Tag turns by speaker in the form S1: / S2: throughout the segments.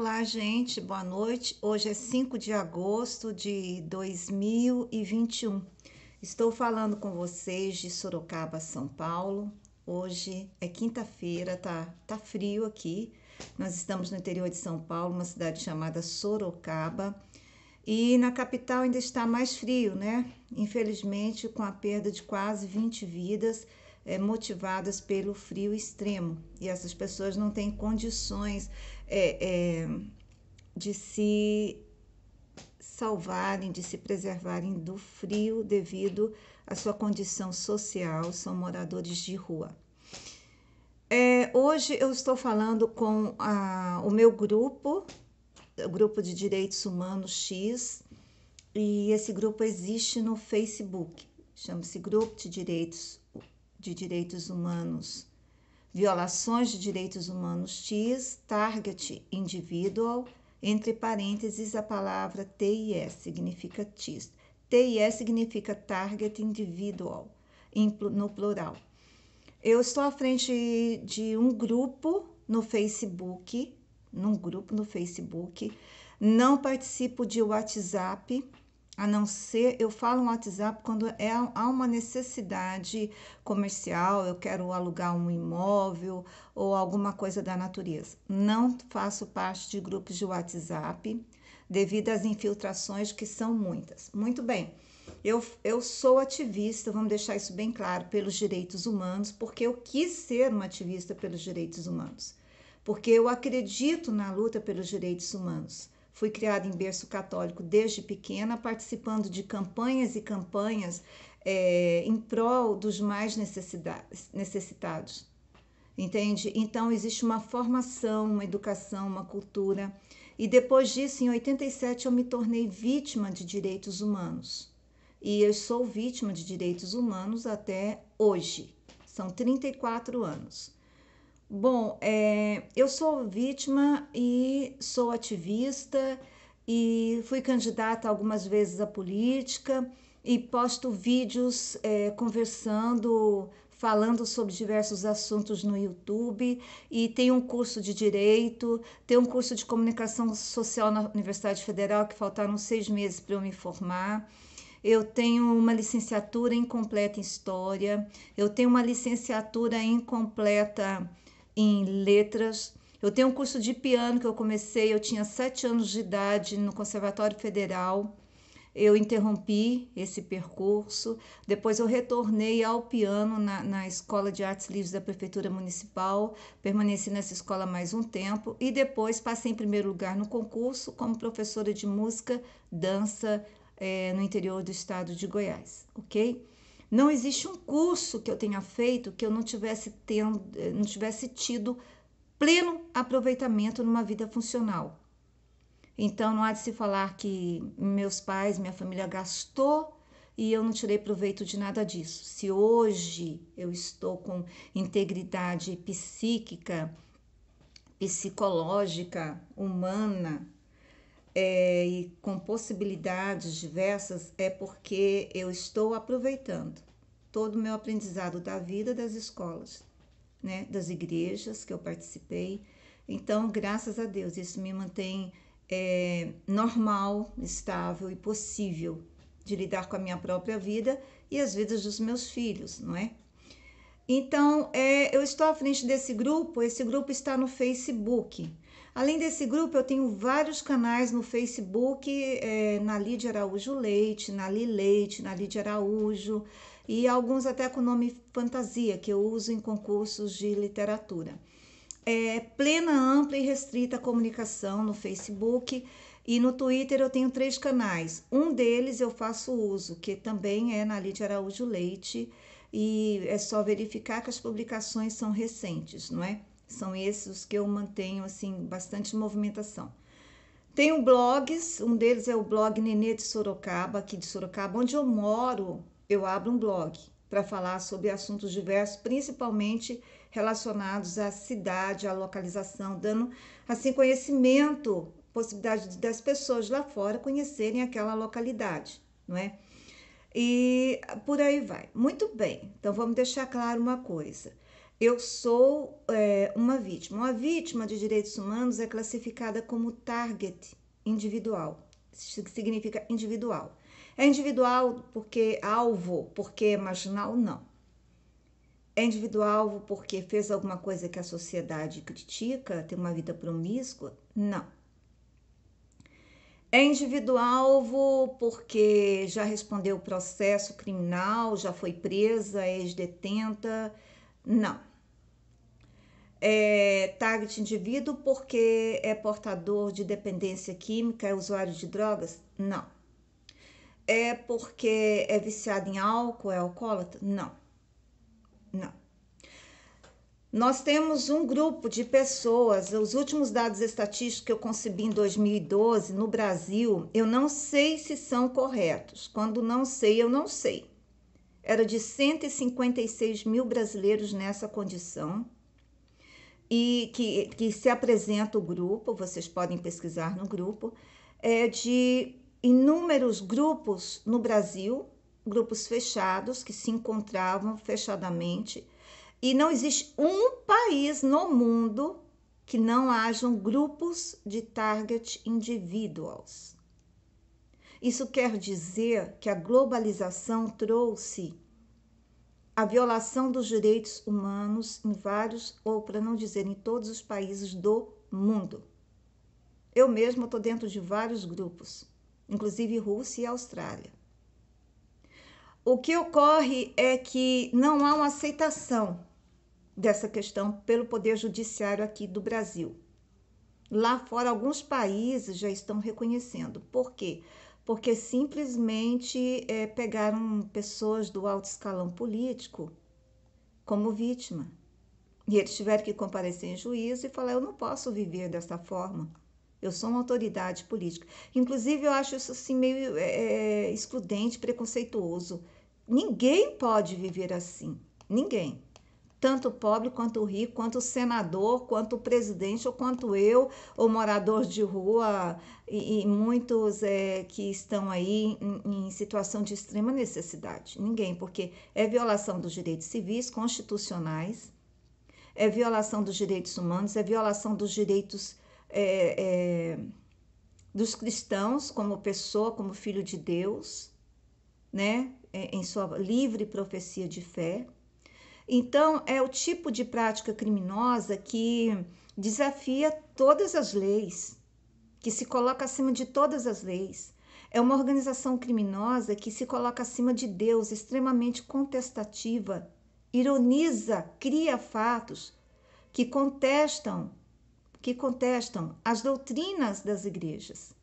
S1: Olá, gente, boa noite. Hoje é 5 de agosto de 2021. Estou falando com vocês de Sorocaba, São Paulo. Hoje é quinta-feira, tá, tá frio aqui. Nós estamos no interior de São Paulo, uma cidade chamada Sorocaba. E na capital ainda está mais frio, né? Infelizmente, com a perda de quase 20 vidas, é, motivadas pelo frio extremo e essas pessoas não têm condições é, é, de se salvarem, de se preservarem do frio devido à sua condição social, são moradores de rua. É, hoje eu estou falando com a, o meu grupo, o Grupo de Direitos Humanos X, e esse grupo existe no Facebook, chama-se Grupo de Direitos de Direitos Humanos, Violações de Direitos Humanos TIS, Target Individual, entre parênteses a palavra TIS, significa TIS. TIS significa Target Individual, no plural. Eu estou à frente de um grupo no Facebook, num grupo no Facebook, não participo de WhatsApp, a não ser eu falo no WhatsApp quando é, há uma necessidade comercial, eu quero alugar um imóvel ou alguma coisa da natureza. Não faço parte de grupos de WhatsApp devido às infiltrações que são muitas. Muito bem. Eu, eu sou ativista, vamos deixar isso bem claro, pelos direitos humanos, porque eu quis ser uma ativista pelos direitos humanos, porque eu acredito na luta pelos direitos humanos Fui criada em berço católico desde pequena, participando de campanhas e campanhas é, em prol dos mais necessitados. Entende? Então, existe uma formação, uma educação, uma cultura. E depois disso, em 87, eu me tornei vítima de direitos humanos. E eu sou vítima de direitos humanos até hoje. São 34 anos. Bom, é, eu sou vítima e sou ativista e fui candidata algumas vezes à política e posto vídeos é, conversando, falando sobre diversos assuntos no YouTube e tenho um curso de direito, tenho um curso de comunicação social na Universidade Federal que faltaram seis meses para eu me formar. Eu tenho uma licenciatura incompleta em História, eu tenho uma licenciatura incompleta em letras. Eu tenho um curso de piano que eu comecei, eu tinha sete anos de idade no Conservatório Federal. Eu interrompi esse percurso. Depois eu retornei ao piano na, na Escola de Artes Livres da Prefeitura Municipal. Permaneci nessa escola mais um tempo e depois passei em primeiro lugar no concurso como professora de música, dança é, no interior do estado de Goiás, ok? Não existe um curso que eu tenha feito que eu não tivesse, tendo, eh, não tivesse tido pleno aproveitamento numa vida funcional. Então não há de se falar que meus pais, minha família gastou e eu não tirei proveito de nada disso. Se hoje eu estou com integridade psíquica, psicológica, humana, é, e com possibilidades diversas é porque eu estou aproveitando todo o meu aprendizado da vida das escolas, né, das igrejas que eu participei. Então, graças a Deus, isso me mantém é, normal, estável e possível de lidar com a minha própria vida e as vidas dos meus filhos, não é? Então, é, eu estou à frente desse grupo. Esse grupo está no Facebook. Além desse grupo, eu tenho vários canais no Facebook, é, na Lídia Araújo Leite, na Li Leite, na Lídia Araújo, e alguns até com nome fantasia, que eu uso em concursos de literatura. É, plena, ampla e restrita comunicação no Facebook. E no Twitter eu tenho três canais. Um deles eu faço uso, que também é na Lídia Araújo Leite, e é só verificar que as publicações são recentes, não é? São esses os que eu mantenho assim bastante movimentação. Tenho blogs, um deles é o blog Nenê de Sorocaba, aqui de Sorocaba, onde eu moro, eu abro um blog para falar sobre assuntos diversos, principalmente relacionados à cidade, à localização, dando assim conhecimento, possibilidade das pessoas lá fora conhecerem aquela localidade, não é? E por aí vai. Muito bem. Então vamos deixar claro uma coisa eu sou é, uma vítima. Uma vítima de direitos humanos é classificada como target individual, significa individual. É individual porque é alvo, porque é marginal? Não. É individual porque fez alguma coisa que a sociedade critica, tem uma vida promíscua? Não. É individual porque já respondeu o processo criminal, já foi presa, é ex-detenta? Não é, target indivíduo porque é portador de dependência química, é usuário de drogas? Não. É porque é viciado em álcool, é alcoólatra? Não. Não. Nós temos um grupo de pessoas, os últimos dados estatísticos que eu concebi em 2012 no Brasil, eu não sei se são corretos. Quando não sei, eu não sei. Era de 156 mil brasileiros nessa condição, e que, que se apresenta o grupo, vocês podem pesquisar no grupo, é de inúmeros grupos no Brasil, grupos fechados que se encontravam fechadamente, e não existe um país no mundo que não hajam grupos de target individuals. Isso quer dizer que a globalização trouxe a violação dos direitos humanos em vários, ou para não dizer em todos os países do mundo. Eu mesma estou dentro de vários grupos, inclusive Rússia e Austrália. O que ocorre é que não há uma aceitação dessa questão pelo Poder Judiciário aqui do Brasil. Lá fora, alguns países já estão reconhecendo. Por quê? porque simplesmente é, pegaram pessoas do alto escalão político como vítima. E eles tiveram que comparecer em juízo e falar: eu não posso viver dessa forma. Eu sou uma autoridade política. Inclusive, eu acho isso assim meio é, é excludente, preconceituoso. Ninguém pode viver assim. Ninguém tanto o pobre quanto o rico, quanto o senador, quanto o presidente, ou quanto eu, ou morador de rua, e, e muitos é, que estão aí em, em, situação de extrema necessidade. Ninguém, porque é violação dos direitos civis, constitucionais, é violação dos direitos humanos, é violação dos direitos. É, é, dos cristãos como pessoa, como filho de Deus, né, é, em sua livre profecia de fé, então, é o tipo de prática criminosa que desafia todas as leis, que se coloca acima de todas as leis. É uma organização criminosa que se coloca acima de Deus, extremamente contestativa, ironiza, cria fatos que contestam, que contestam as doutrinas das igrejas.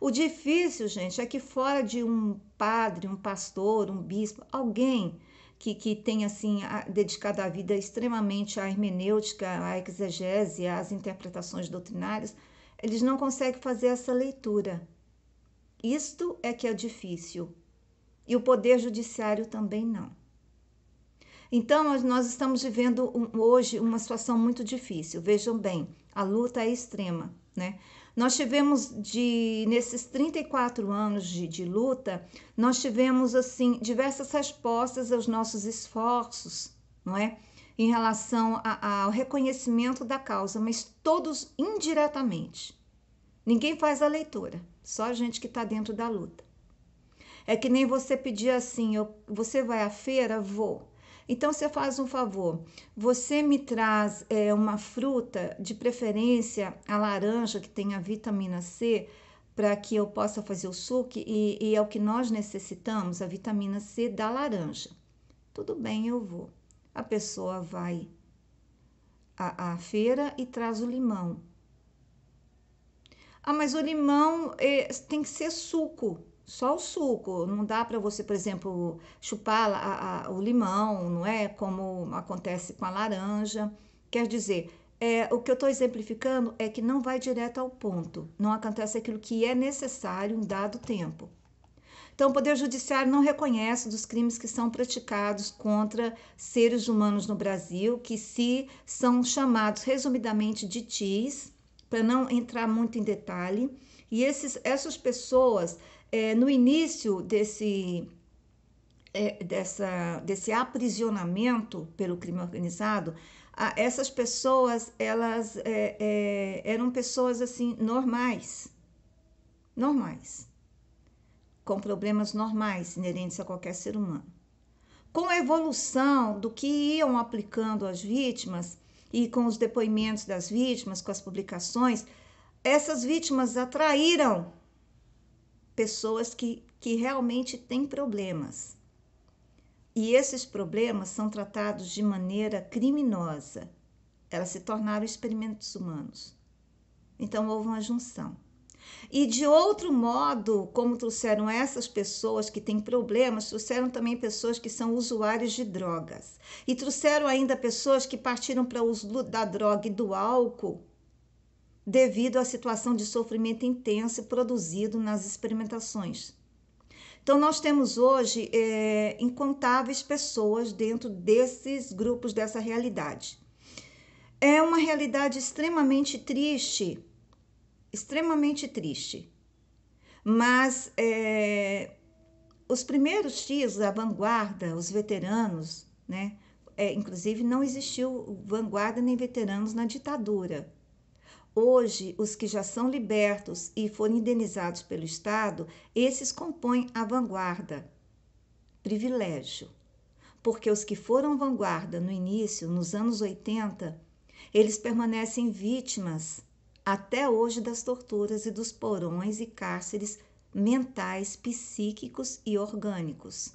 S1: O difícil, gente, é que fora de um padre, um pastor, um bispo, alguém que, que tem assim a, dedicado a vida extremamente à hermenêutica, à exegese, às interpretações doutrinárias, eles não conseguem fazer essa leitura. Isto é que é difícil. E o poder judiciário também não. Então, nós estamos vivendo hoje uma situação muito difícil. Vejam bem, a luta é extrema, né? Nós tivemos de nesses 34 anos de, de luta, nós tivemos assim diversas respostas aos nossos esforços, não é? Em relação a, ao reconhecimento da causa, mas todos indiretamente. Ninguém faz a leitura, só a gente que está dentro da luta. É que nem você pedir assim, eu, você vai à feira, vou. Então você faz um favor, você me traz é, uma fruta, de preferência a laranja que tem a vitamina C, para que eu possa fazer o suco e, e é o que nós necessitamos, a vitamina C da laranja. Tudo bem, eu vou. A pessoa vai à, à feira e traz o limão. Ah, mas o limão é, tem que ser suco só o suco. Não dá para você, por exemplo, chupar a, a, o limão, não é? Como acontece com a laranja. Quer dizer, é, o que eu estou exemplificando é que não vai direto ao ponto, não acontece aquilo que é necessário em dado tempo. Então, o Poder Judiciário não reconhece dos crimes que são praticados contra seres humanos no Brasil, que se são chamados resumidamente de TIs, para não entrar muito em detalhe, e esses, essas pessoas é, no início desse, é, dessa, desse aprisionamento pelo crime organizado, a, essas pessoas elas é, é, eram pessoas assim normais, normais, com problemas normais inerentes a qualquer ser humano. Com a evolução do que iam aplicando às vítimas e com os depoimentos das vítimas, com as publicações, essas vítimas atraíram pessoas que, que realmente têm problemas. E esses problemas são tratados de maneira criminosa. Elas se tornaram experimentos humanos. Então houve uma junção. E de outro modo, como trouxeram essas pessoas que têm problemas, trouxeram também pessoas que são usuários de drogas. E trouxeram ainda pessoas que partiram para o uso da droga e do álcool devido à situação de sofrimento intenso produzido nas experimentações. Então, nós temos hoje é, incontáveis pessoas dentro desses grupos, dessa realidade. É uma realidade extremamente triste, extremamente triste. Mas é, os primeiros tios, a vanguarda, os veteranos, né? É, inclusive, não existiu vanguarda nem veteranos na ditadura. Hoje, os que já são libertos e foram indenizados pelo Estado, esses compõem a vanguarda. Privilégio. Porque os que foram vanguarda no início, nos anos 80, eles permanecem vítimas até hoje das torturas e dos porões e cárceres mentais, psíquicos e orgânicos.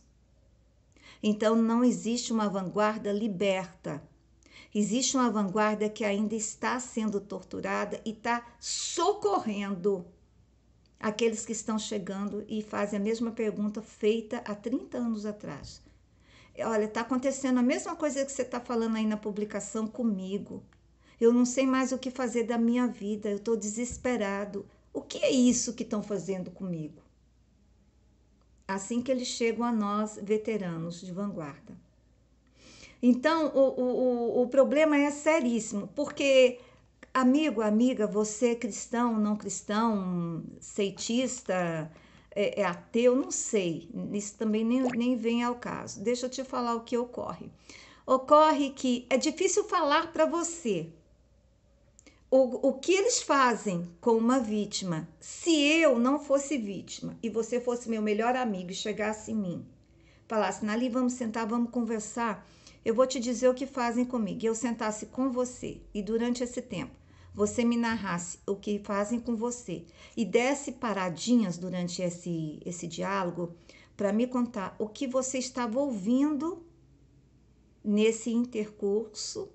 S1: Então não existe uma vanguarda liberta Existe uma vanguarda que ainda está sendo torturada e está socorrendo aqueles que estão chegando e fazem a mesma pergunta feita há 30 anos atrás. Olha, está acontecendo a mesma coisa que você está falando aí na publicação comigo. Eu não sei mais o que fazer da minha vida, eu estou desesperado. O que é isso que estão fazendo comigo? Assim que eles chegam a nós, veteranos de vanguarda. Então, o, o, o problema é seríssimo, porque, amigo, amiga, você é cristão, não cristão, seitista, é, é ateu, não sei, isso também nem, nem vem ao caso. Deixa eu te falar o que ocorre. Ocorre que é difícil falar para você o, o que eles fazem com uma vítima. Se eu não fosse vítima e você fosse meu melhor amigo e chegasse em mim, falasse, Nali, vamos sentar, vamos conversar. Eu vou te dizer o que fazem comigo. E eu sentasse com você e durante esse tempo você me narrasse o que fazem com você e desse paradinhas durante esse, esse diálogo para me contar o que você estava ouvindo nesse intercurso.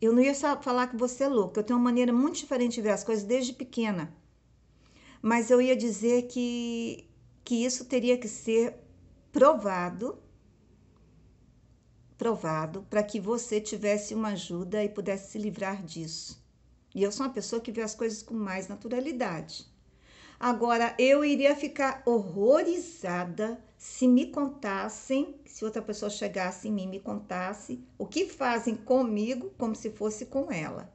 S1: Eu não ia falar que você é louco, eu tenho uma maneira muito diferente de ver as coisas desde pequena. Mas eu ia dizer que, que isso teria que ser provado provado para que você tivesse uma ajuda e pudesse se livrar disso. E eu sou uma pessoa que vê as coisas com mais naturalidade. Agora, eu iria ficar horrorizada se me contassem, se outra pessoa chegasse em mim e me contasse o que fazem comigo como se fosse com ela.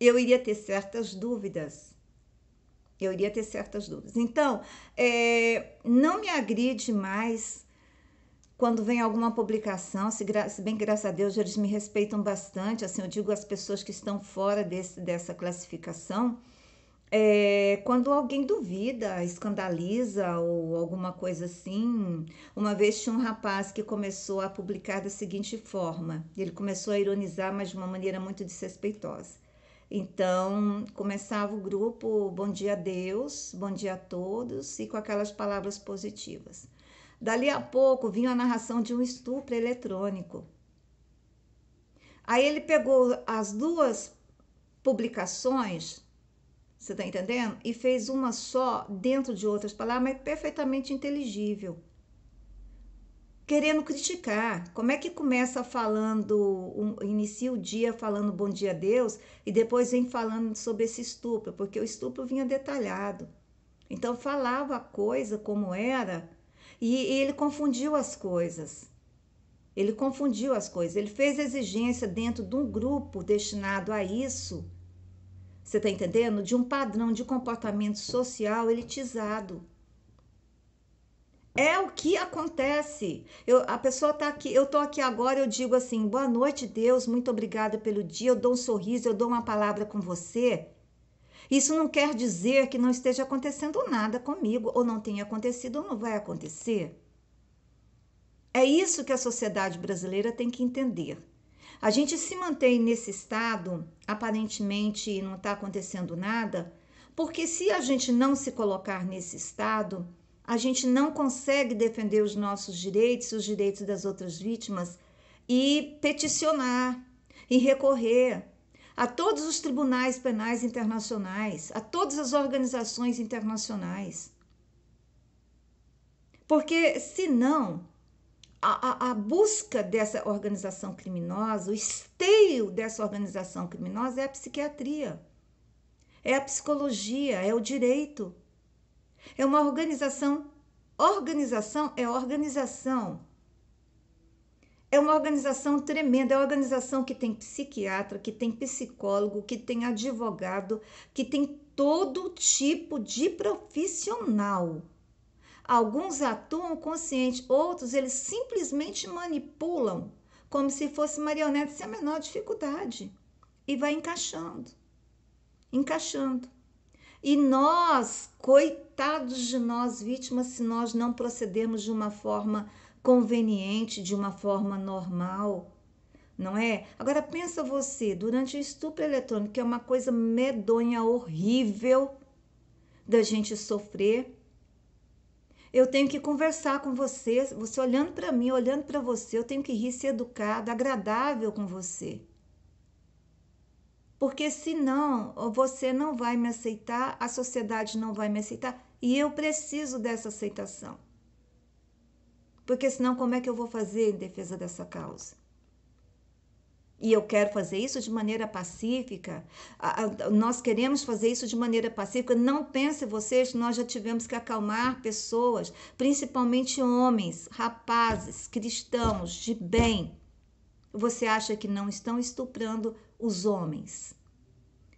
S1: Eu iria ter certas dúvidas. Eu iria ter certas dúvidas. Então, é, não me agride mais quando vem alguma publicação, se, se, bem graças a Deus eles me respeitam bastante, assim eu digo às pessoas que estão fora desse, dessa classificação, é, quando alguém duvida, escandaliza ou alguma coisa assim. Uma vez tinha um rapaz que começou a publicar da seguinte forma: ele começou a ironizar, mas de uma maneira muito desrespeitosa. Então, começava o grupo Bom dia a Deus, bom dia a todos, e com aquelas palavras positivas. Dali a pouco vinha a narração de um estupro eletrônico. Aí ele pegou as duas publicações, você está entendendo? E fez uma só dentro de outras palavras, mas perfeitamente inteligível. Querendo criticar. Como é que começa falando, um, inicia o dia falando bom dia a Deus e depois vem falando sobre esse estupro? Porque o estupro vinha detalhado. Então falava a coisa como era e, e ele confundiu as coisas. Ele confundiu as coisas. Ele fez exigência dentro de um grupo destinado a isso. Você está entendendo? De um padrão de comportamento social elitizado. É o que acontece. Eu, a pessoa está aqui, eu estou aqui agora, eu digo assim: boa noite, Deus, muito obrigada pelo dia, eu dou um sorriso, eu dou uma palavra com você. Isso não quer dizer que não esteja acontecendo nada comigo, ou não tenha acontecido, ou não vai acontecer. É isso que a sociedade brasileira tem que entender. A gente se mantém nesse estado, aparentemente não está acontecendo nada, porque se a gente não se colocar nesse estado, a gente não consegue defender os nossos direitos e os direitos das outras vítimas e peticionar e recorrer a todos os tribunais penais internacionais, a todas as organizações internacionais. Porque, senão, a, a, a busca dessa organização criminosa, o esteio dessa organização criminosa é a psiquiatria, é a psicologia, é o direito. É uma organização. Organização é organização é uma organização tremenda, é uma organização que tem psiquiatra, que tem psicólogo, que tem advogado, que tem todo tipo de profissional. Alguns atuam consciente, outros eles simplesmente manipulam como se fosse marionete sem a menor dificuldade e vai encaixando, encaixando. E nós, coitados de nós vítimas, se nós não procedermos de uma forma conveniente de uma forma normal, não é? Agora pensa você, durante o estupro eletrônico, que é uma coisa medonha, horrível da gente sofrer. Eu tenho que conversar com você, você olhando para mim, olhando para você, eu tenho que rir, ser educada, agradável com você. Porque senão você não vai me aceitar, a sociedade não vai me aceitar e eu preciso dessa aceitação. Porque senão, como é que eu vou fazer em defesa dessa causa? E eu quero fazer isso de maneira pacífica. Nós queremos fazer isso de maneira pacífica. Não pense vocês, nós já tivemos que acalmar pessoas, principalmente homens, rapazes, cristãos de bem. Você acha que não estão estuprando os homens?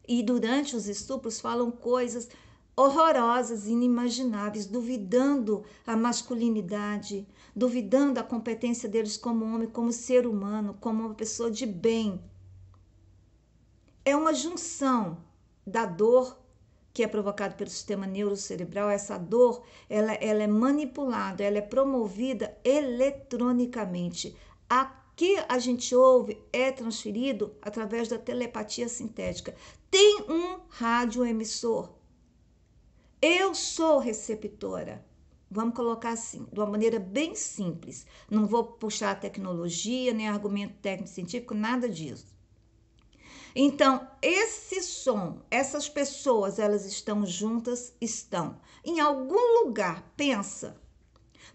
S1: E durante os estupros falam coisas horrorosas, inimagináveis, duvidando a masculinidade, duvidando a competência deles como homem, como ser humano, como uma pessoa de bem. É uma junção da dor que é provocada pelo sistema neurocerebral, essa dor, ela, ela é manipulada, ela é promovida eletronicamente. Aqui a gente ouve é transferido através da telepatia sintética. Tem um rádio emissor eu sou receptora. Vamos colocar assim, de uma maneira bem simples. Não vou puxar a tecnologia, nem argumento técnico-científico, nada disso. Então, esse som, essas pessoas, elas estão juntas, estão. Em algum lugar, pensa,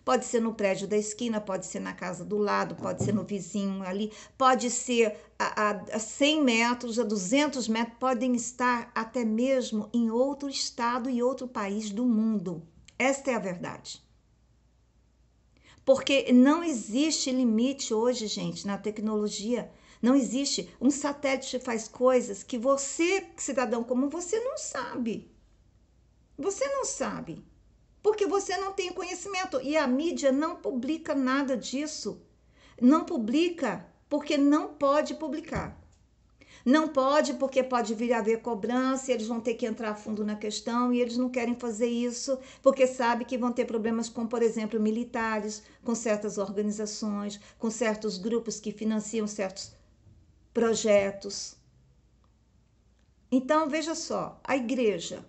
S1: Pode ser no prédio da esquina, pode ser na casa do lado, pode ser no vizinho ali, pode ser a, a 100 metros, a 200 metros, podem estar até mesmo em outro estado e outro país do mundo. Esta é a verdade. Porque não existe limite hoje, gente, na tecnologia. Não existe. Um satélite faz coisas que você, cidadão comum, você não sabe. Você não sabe porque você não tem conhecimento e a mídia não publica nada disso. Não publica porque não pode publicar. Não pode porque pode vir a haver cobrança, e eles vão ter que entrar fundo na questão e eles não querem fazer isso porque sabe que vão ter problemas com, por exemplo, militares, com certas organizações, com certos grupos que financiam certos projetos. Então, veja só, a igreja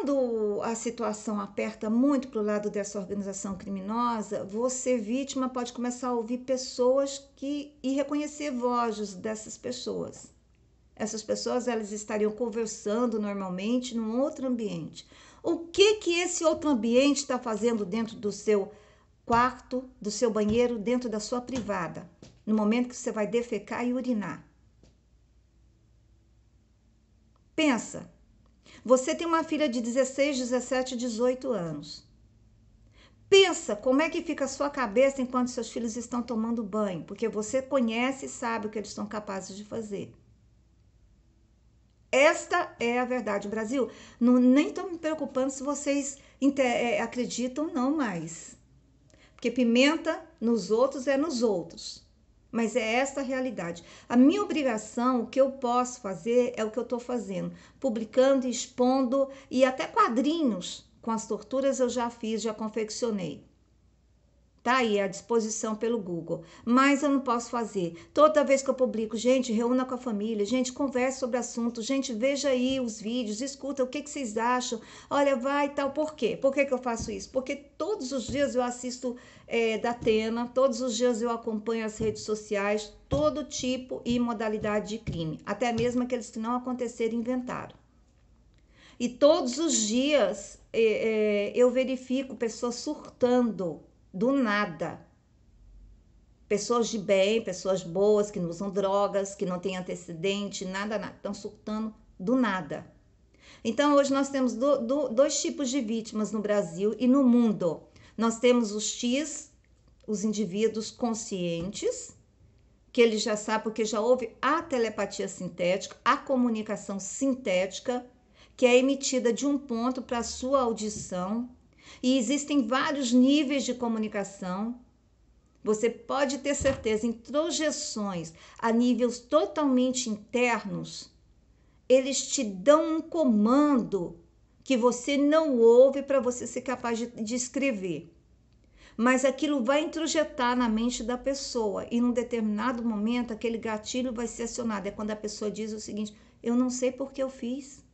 S1: quando a situação aperta muito para o lado dessa organização criminosa, você, vítima, pode começar a ouvir pessoas que e reconhecer vozes dessas pessoas. Essas pessoas elas estariam conversando normalmente num outro ambiente. O que que esse outro ambiente está fazendo dentro do seu quarto, do seu banheiro, dentro da sua privada, no momento que você vai defecar e urinar? Pensa. Você tem uma filha de 16, 17, 18 anos. Pensa como é que fica a sua cabeça enquanto seus filhos estão tomando banho, porque você conhece e sabe o que eles são capazes de fazer. Esta é a verdade, Brasil. Não, nem estou me preocupando se vocês é, acreditam não mais. Porque pimenta nos outros é nos outros. Mas é esta a realidade. A minha obrigação, o que eu posso fazer, é o que eu estou fazendo, publicando, expondo e até quadrinhos com as torturas eu já fiz, já confeccionei. Tá aí à disposição pelo Google. Mas eu não posso fazer. Toda vez que eu publico, gente, reúna com a família, gente, converse sobre assunto, gente, veja aí os vídeos, escuta o que, que vocês acham. Olha, vai e tal. Por quê? Por que, que eu faço isso? Porque todos os dias eu assisto é, da Atena, todos os dias eu acompanho as redes sociais, todo tipo e modalidade de crime. Até mesmo aqueles que não aconteceram inventaram. E todos os dias é, é, eu verifico pessoas surtando do nada. Pessoas de bem, pessoas boas, que não usam drogas, que não têm antecedente, nada, nada, estão surtando do nada. Então, hoje nós temos do, do, dois tipos de vítimas no Brasil e no mundo. Nós temos os X, os indivíduos conscientes, que ele já sabe porque já houve a telepatia sintética, a comunicação sintética, que é emitida de um ponto para a sua audição e existem vários níveis de comunicação. Você pode ter certeza, introjeções a níveis totalmente internos, eles te dão um comando que você não ouve para você ser capaz de, de escrever. Mas aquilo vai introjetar na mente da pessoa e num determinado momento aquele gatilho vai ser acionado. É quando a pessoa diz o seguinte: Eu não sei por que eu fiz.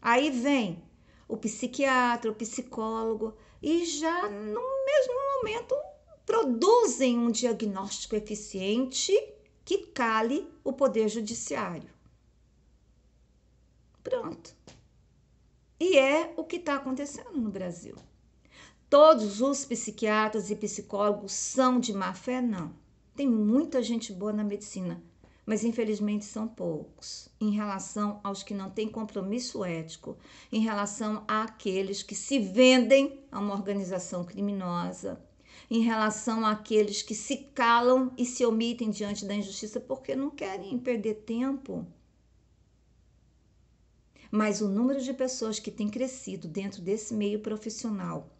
S1: Aí vem o psiquiatra, o psicólogo, e já no mesmo momento produzem um diagnóstico eficiente que cale o poder judiciário. Pronto. E é o que está acontecendo no Brasil. Todos os psiquiatras e psicólogos são de má fé? Não. Tem muita gente boa na medicina mas infelizmente são poucos, em relação aos que não têm compromisso ético, em relação àqueles que se vendem a uma organização criminosa, em relação àqueles que se calam e se omitem diante da injustiça porque não querem perder tempo. Mas o número de pessoas que tem crescido dentro desse meio profissional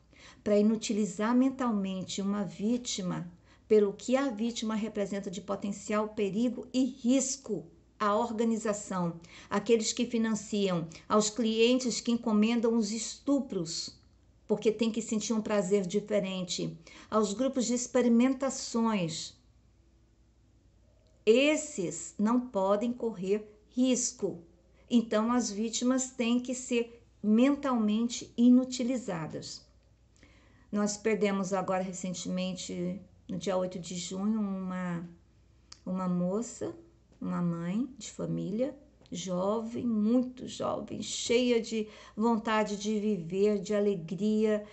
S1: para inutilizar mentalmente uma vítima pelo que a vítima representa de potencial perigo e risco à organização, aqueles que financiam, aos clientes que encomendam os estupros, porque tem que sentir um prazer diferente, aos grupos de experimentações. Esses não podem correr risco. Então as vítimas têm que ser mentalmente inutilizadas. Nós perdemos agora recentemente no dia 8 de junho, uma, uma moça, uma mãe de família, jovem, muito jovem, cheia de vontade de viver, de alegria,